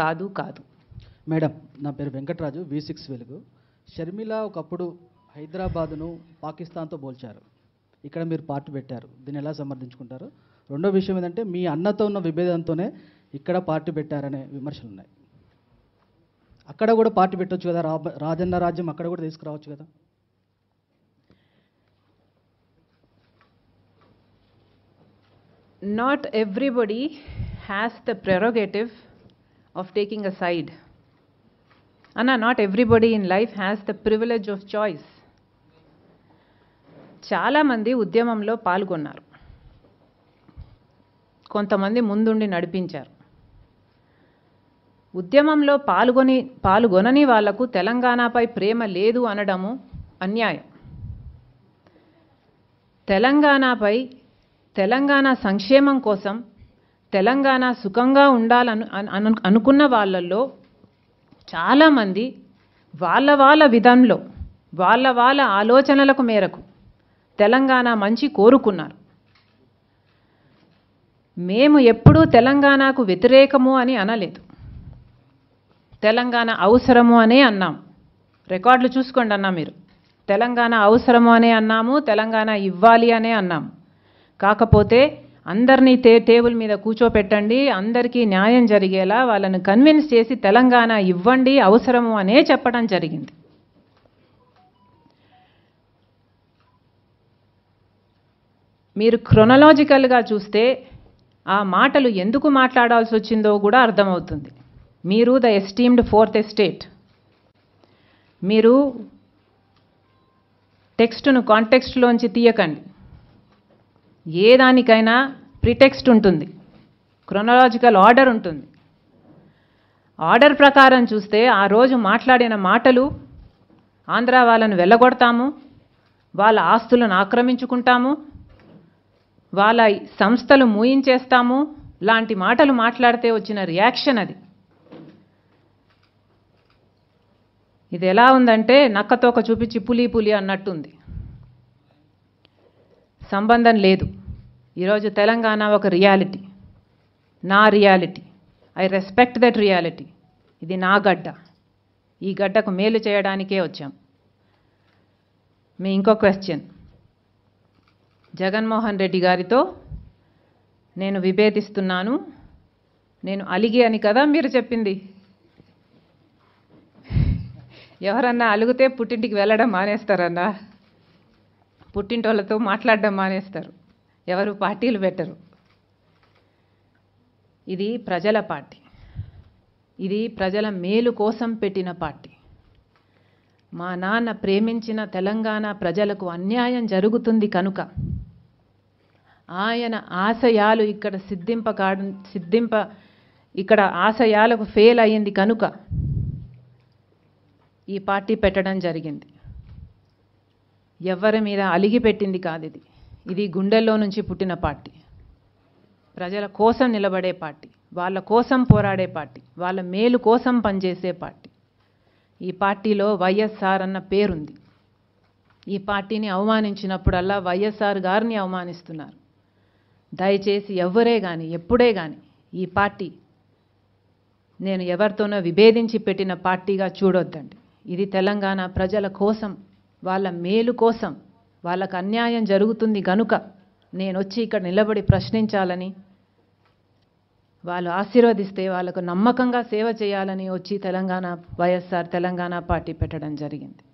కాదు కాదు మేడం నా పేరు వెంకటరాజు వి సిక్స్ వెలుగు షర్మిల ఒకప్పుడు హైదరాబాదును పాకిస్తాన్తో పోల్చారు ఇక్కడ మీరు పార్టీ పెట్టారు దీన్ని ఎలా సమర్థించుకుంటారు రెండో విషయం ఏంటంటే మీ అన్నతో ఉన్న విభేదంతోనే ఇక్కడ పార్టీ పెట్టారనే విమర్శలు ఉన్నాయి అక్కడ కూడా పార్టీ పెట్టవచ్చు కదా రాజన్న రాజ్యం అక్కడ కూడా తీసుకురావచ్చు కదా not everybody has the prerogative of taking a side. Anna, not everybody in life has the privilege of choice. చాలామంది ఉద్యమంలో పాల్గొన్నారు కొంతమంది ముందుండి నడిపించారు ఉద్యమంలో పాల్గొని పాల్గొనని వాళ్లకు తెలంగాణపై ప్రేమ లేదు అనడము అన్యాయం తెలంగాణపై తెలంగాణ సంక్షేమం కోసం తెలంగాణ సుఖంగా ఉండాలని అనుకున్న వాళ్ళల్లో చాలామంది వాళ్ళ వాళ్ళ విధంలో వాళ్ళ వాళ్ళ ఆలోచనలకు మేరకు తెలంగాణ మంచి కోరుకున్నారు మేము ఎప్పుడూ తెలంగాణకు వ్యతిరేకము అని అనలేదు తెలంగాణ అవసరము అనే అన్నాం రికార్డులు చూసుకోండి అన్నా మీరు తెలంగాణ అవసరము అనే అన్నాము తెలంగాణ ఇవ్వాలి అనే అన్నాం కాకపోతే అందరినీ టే టేబుల్ మీద కూర్చోపెట్టండి అందరికీ న్యాయం జరిగేలా వాళ్ళను కన్విన్స్ చేసి తెలంగాణ ఇవ్వండి అవసరము అనే చెప్పడం జరిగింది మీరు క్రొనలాజికల్గా చూస్తే ఆ మాటలు ఎందుకు మాట్లాడాల్సి వచ్చిందో కూడా అర్థమవుతుంది మీరు ద ఎస్టీమ్డ్ ఫోర్త్ ఎస్టేట్ మీరు టెక్స్ట్ను కాంటెక్స్ట్లోంచి తీయకండి ఏ దానికైనా ప్రిటెక్స్ట్ ఉంటుంది క్రొనలాజికల్ ఆర్డర్ ఉంటుంది ఆర్డర్ ప్రకారం చూస్తే ఆ రోజు మాట్లాడిన మాటలు ఆంధ్ర వాళ్ళను వెళ్ళగొడతాము వాళ్ళ ఆస్తులను ఆక్రమించుకుంటాము వాళ్ళ సంస్థలు మూయించేస్తాము లాంటి మాటలు మాట్లాడితే వచ్చిన రియాక్షన్ అది ఇది ఎలా ఉందంటే నక్కతోక చూపించి పులి పులి అన్నట్టుంది సంబంధం లేదు ఈరోజు తెలంగాణ ఒక రియాలిటీ నా reality I respect that reality ఇది నా గడ్డ ఈ గడ్డకు మేలు చేయడానికే వచ్చాం మీ ఇంకో క్వశ్చన్ జగన్మోహన్ రెడ్డి గారితో నేను విభేదిస్తున్నాను నేను అలిగి అని కదా మీరు చెప్పింది ఎవరన్నా అలిగితే పుట్టింటికి వెళ్ళడం మానేస్తారన్నా పుట్టింటోళ్ళతో మాట్లాడడం మానేస్తారు ఎవరు పార్టీలు పెట్టరు ఇది ప్రజల పార్టీ ఇది ప్రజల మేలు కోసం పెట్టిన పార్టీ మా నాన్న ప్రేమించిన తెలంగాణ ప్రజలకు అన్యాయం జరుగుతుంది కనుక ఆయన ఆశయాలు ఇక్కడ సిద్ధింప కాడు సిద్ధింప ఇక్కడ ఆశయాలకు ఫెయిల్ అయ్యింది కనుక ఈ పార్టీ పెట్టడం జరిగింది ఎవరి మీద అలిగి పెట్టింది కాదు ఇది ఇది గుండెల్లో నుంచి పుట్టిన పార్టీ ప్రజల కోసం నిలబడే పార్టీ వాళ్ళ కోసం పోరాడే పార్టీ వాళ్ళ మేలు కోసం పనిచేసే పార్టీ ఈ పార్టీలో వైఎస్ఆర్ అన్న పేరుంది ఈ పార్టీని అవమానించినప్పుడల్లా వైఎస్ఆర్ గారిని అవమానిస్తున్నారు దయచేసి ఎవరే కానీ ఎప్పుడే కానీ ఈ పార్టీ నేను ఎవరితోనో విభేదించి పెట్టిన పార్టీగా చూడొద్దండి ఇది తెలంగాణ ప్రజల కోసం వాళ్ళ మేలు కోసం వాళ్ళకు అన్యాయం జరుగుతుంది గనుక నేను వచ్చి ఇక్కడ నిలబడి ప్రశ్నించాలని వాళ్ళు ఆశీర్వదిస్తే వాళ్ళకు నమ్మకంగా సేవ చేయాలని వచ్చి తెలంగాణ వైఎస్ఆర్ తెలంగాణ పార్టీ పెట్టడం జరిగింది